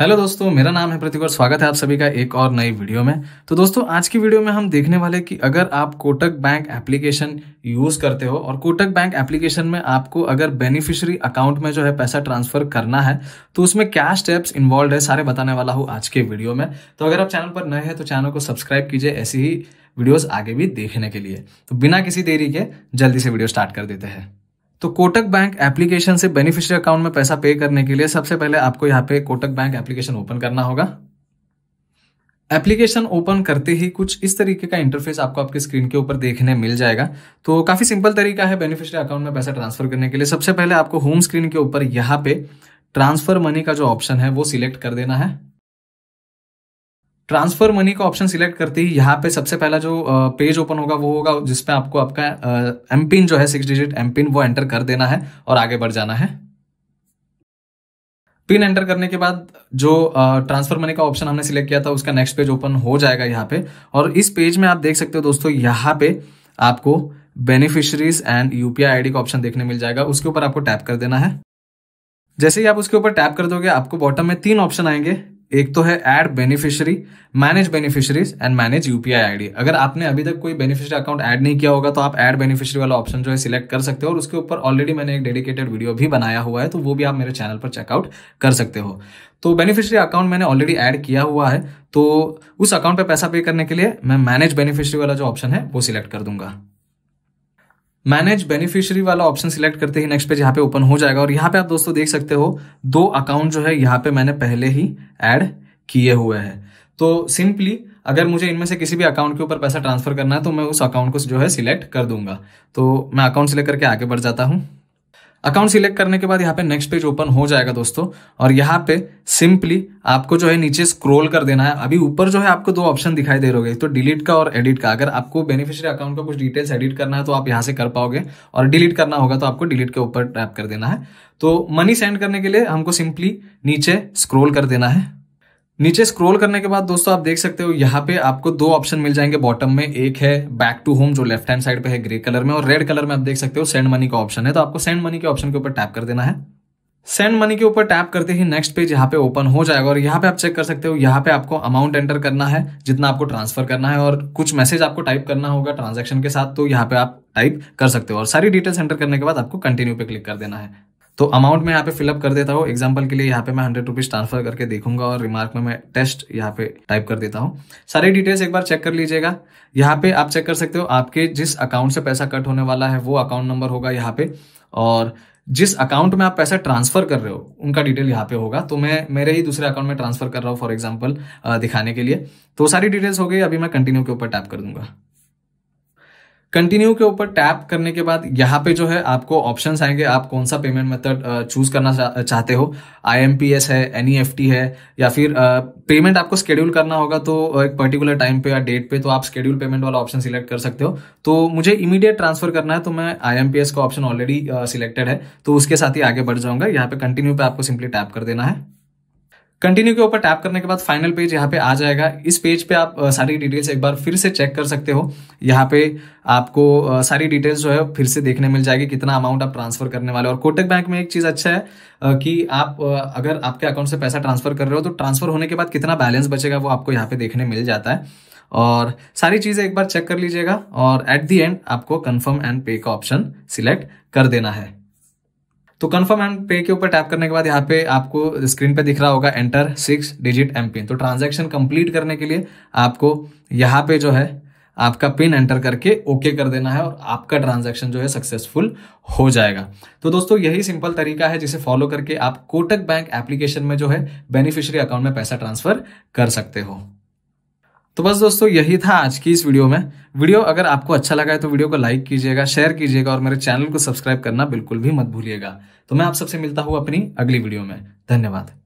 hello दोस्तों मेरा नाम है प्रतीक और स्वागत है आप सभी का एक और नई वीडियो में तो दोस्तों आज की वीडियो में हम देखने वाले कि अगर आप कोटक बैंक एप्लीकेशन यूज़ करते हो और कोटक बैंक एप्लीकेशन में आपको अगर बेनिफिशियरी अकाउंट में जो है पैसा ट्रांसफर करना है तो उसमें क्या स्टेप्स इन्वॉल्व है सारे बताने वाला हूँ आज के वीडियो में तो अगर आप चैनल पर नए हैं तो चैनल को सब्सक्राइब कीजिए ऐसी ही वीडियोज़ आगे भी देखने के लिए तो बिना किसी देरी के जल्दी से वीडियो स्टार्ट कर देते हैं तो कोटक बैंक एप्लीकेशन से बेनिफिशियरी अकाउंट में पैसा पे करने के लिए सबसे पहले आपको यहाँ पे कोटक बैंक एप्लीकेशन ओपन करना होगा एप्लीकेशन ओपन करते ही कुछ इस तरीके का इंटरफेस आपको आपके स्क्रीन के ऊपर देखने मिल जाएगा तो काफी सिंपल तरीका है बेनिफिशियरी अकाउंट में पैसा ट्रांसफर करने के लिए सबसे पहले आपको होम स्क्रीन के ऊपर यहाँ पे ट्रांसफर मनी का जो ऑप्शन है वो सिलेक्ट कर देना है ट्रांसफर मनी का ऑप्शन सिलेक्ट करते ही यहाँ पे सबसे पहला जो पेज ओपन होगा वो होगा जिसपे आपको आपका एम पिन जो है सिक्स डिजिट एम पिन वो एंटर कर देना है और आगे बढ़ जाना है पिन एंटर करने के बाद जो ट्रांसफर मनी का ऑप्शन हमने सिलेक्ट किया था उसका नेक्स्ट पेज ओपन हो जाएगा यहाँ पे और इस पेज में आप देख सकते हो दोस्तों यहाँ पे आपको बेनिफिशरीज एंड यूपीआई आईडी का ऑप्शन देखने मिल जाएगा उसके ऊपर आपको टैप कर देना है जैसे ही आप उसके ऊपर टैप कर दोगे आपको बॉटम में तीन ऑप्शन आएंगे एक तो है add beneficiary manage beneficiaries and manage UPI ID अगर आपने अभी तक कोई बेनिफिशियरी अकाउंट ऐड नहीं किया होगा तो आप ऐड बेनिफिशियरी वाला ऑप्शन जो है सिलेक्ट कर सकते हो और उसके ऊपर ऑलरेडी मैंने एक डेडिकेटेड वीडियो भी बनाया हुआ है तो वो भी आप मेरे चैनल पर चेकआउट कर सकते हो तो बेनिफिशियरी अकाउंट मैंने ऑलरेडी ऐड किया हुआ है तो उस अकाउंट पर पैसा पे करने के लिए मैं मैनेज बेनिफिशियरी वाला जो ऑप्शन है वो सिलेक्ट कर दूंगा मैनेज बेनिफिशियरी वाला ऑप्शन सिलेक्ट करते ही नेक्स्ट पेज यहाँ पे ओपन हो जाएगा और यहाँ पे आप दोस्तों देख सकते हो दो अकाउंट जो है यहाँ पे मैंने पहले ही एड किए हुए हैं तो सिंपली अगर मुझे इनमें से किसी भी अकाउंट के ऊपर पैसा ट्रांसफर करना है तो मैं उस अकाउंट को जो है सिलेक्ट कर दूंगा तो मैं अकाउंट सिलेक्ट करके आगे बढ़ जाता हूँ अकाउंट सिलेक्ट करने के बाद यहाँ पे नेक्स्ट पेज ओपन हो जाएगा दोस्तों और यहाँ पे सिंपली आपको जो है नीचे स्क्रॉल कर देना है अभी ऊपर जो है आपको दो ऑप्शन दिखाई दे रहे तो डिलीट का और एडिट का अगर आपको बेनिफिशियरी अकाउंट का कुछ डिटेल्स एडिट करना है तो आप यहाँ से कर पाओगे और डिलीट करना होगा तो आपको डिलीट के ऊपर टैप कर देना है तो मनी सेंड करने के लिए हमको सिंपली नीचे स्क्रोल कर देना है नीचे स्क्रॉल करने के बाद दोस्तों आप देख सकते हो यहाँ पे आपको दो ऑप्शन मिल जाएंगे बॉटम में एक है बैक टू होम जो लेफ्ट हैंड साइड पे है ग्रे कलर में और रेड कलर में आप देख सकते हो सेंड मनी का ऑप्शन है तो आपको सेंड मनी के ऑप्शन के ऊपर टैप कर देना है सेंड मनी के ऊपर टैप करते ही नेक्स्ट पेज यहाँ पे ओपन हो जाएगा और यहाँ पे आप चेक कर सकते हो यहाँ पे आपको अमाउंट एंटर करना है जितना आपको ट्रांसफर करना है और कुछ मैसेज आपको टाइप करना होगा ट्रांजेक्शन के साथ तो यहाँ पे आप टाइप कर सकते हो और सारी डिटेल्स एंटर करने के बाद आपको कंटिन्यू पे क्लिक कर देना है तो अमाउंट मैं यहाँ पे फिलअप कर देता हूँ एग्जाम्पल के लिए यहाँ पे मैं हंड्रेड रुपीज ट्रांसफर करके देखूंगा और रिमार्क में मैं टेस्ट यहाँ पे टाइप कर देता हूँ सारी डिटेल्स एक बार चेक कर लीजिएगा यहाँ पे आप चेक कर सकते हो आपके जिस अकाउंट से पैसा कट होने वाला है वो अकाउंट नंबर होगा यहाँ पे और जिस अकाउंट में आप पैसा ट्रांसफर कर रहे हो उनका डिटेल यहाँ पे होगा तो मैं मेरे ही दूसरे अकाउंट में ट्रांसफर कर रहा हूँ फॉर एग्जाम्पल दिखाने के लिए तो सारी डिटेल्स हो गई अभी मैं कंटिन्यू के ऊपर टैप कर दूंगा कंटिन्यू के ऊपर टैप करने के बाद यहाँ पे जो है आपको ऑप्शन आएंगे आप कौन सा पेमेंट मेथड चूज करना चाहते हो आई है एन e है या फिर पेमेंट आपको स्केड्यूल करना होगा तो एक पर्टिकुलर टाइम पे या डेट पे तो आप स्केड्यूल पेमेंट वाला ऑप्शन सिलेक्ट कर सकते हो तो मुझे इमीडिएट ट्रांसफर करना है तो मैं आई का ऑप्शन ऑलरेडी सिलेक्टेड है तो उसके साथ ही आगे बढ़ जाऊंगा यहाँ पे कंटिन्यू पे आपको सिंपली टैप कर देना है कंटिन्यू के ऊपर टैप करने के बाद फाइनल पेज यहाँ पे आ जाएगा इस पेज पे आप सारी डिटेल्स एक बार फिर से चेक कर सकते हो यहाँ पे आपको सारी डिटेल्स जो है फिर से देखने मिल जाएगी कितना अमाउंट आप ट्रांसफर करने वाले और कोटक बैंक में एक चीज अच्छा है कि आप अगर आपके अकाउंट से पैसा ट्रांसफर कर रहे हो तो ट्रांसफर होने के बाद कितना बैलेंस बचेगा वो आपको यहाँ पे देखने मिल जाता है और सारी चीज़ें एक बार चेक कर लीजिएगा और एट दी एंड आपको कन्फर्म एंड पे का ऑप्शन सिलेक्ट कर देना है तो कन्फर्म एंड पे के ऊपर टैप करने के बाद यहाँ पे आपको स्क्रीन पे दिख रहा होगा enter six digit M pin तो ट्रांजेक्शन कंप्लीट करने के लिए आपको यहाँ पे जो है आपका पिन एंटर करके ओके कर देना है और आपका ट्रांजैक्शन जो है सक्सेसफुल हो जाएगा तो दोस्तों यही सिंपल तरीका है जिसे फॉलो करके आप कोटक बैंक एप्लीकेशन में जो है बेनिफिशियरी अकाउंट में पैसा ट्रांसफर कर सकते हो तो बस दोस्तों यही था आज की इस वीडियो में वीडियो अगर आपको अच्छा लगा है तो वीडियो को लाइक कीजिएगा शेयर कीजिएगा और मेरे चैनल को सब्सक्राइब करना बिल्कुल भी मत भूलिएगा तो मैं आप सबसे मिलता हूँ अपनी अगली वीडियो में धन्यवाद